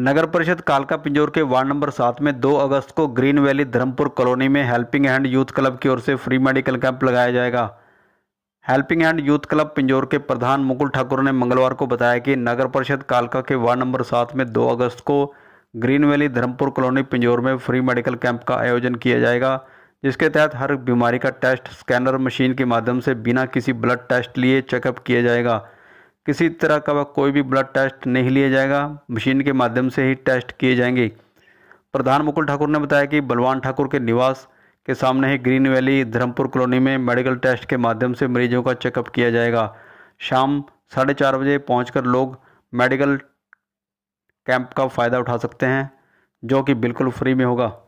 नगर परिषद कालका पिंजोर के वार्ड नंबर सात में 2 अगस्त को ग्रीन वैली धर्मपुर कॉलोनी में हेल्पिंग हैंड यूथ क्लब की ओर से फ्री मेडिकल कैंप लगाया जाएगा helping hand youth club Pinjore के प्रधान मुकुल ठाकुर ने मंगलवार को बताया कि नगर परिषद कालका के वार्ड नंबर सात में 2 अगस्त को green valley Dharampur colony Pinjore में फ्री मेडिकल कैंप का आयोजन किया जाएगा जिसके तहत हर बीमारी का टेस्ट स्कैनर मशीन के माध्यम से बिना किसी ब्लड टेस्ट लिए चेकअप किया जाएगा किसी तरह का कोई भी ब्लड टेस्ट नहीं लिया जाएगा मशीन के माध्यम से ही टेस्ट किए जाएंगे प्रधान मुकुल ठाकुर ने बताया कि बलवान ठाकुर के निवास के सामने ही ग्रीन वैली धर्मपुर कॉलोनी में मेडिकल टेस्ट के माध्यम से मरीजों का चेकअप किया जाएगा शाम साढ़े चार बजे पहुंचकर लोग मेडिकल कैंप का फ़ायदा उठा सकते हैं जो कि बिल्कुल फ्री में होगा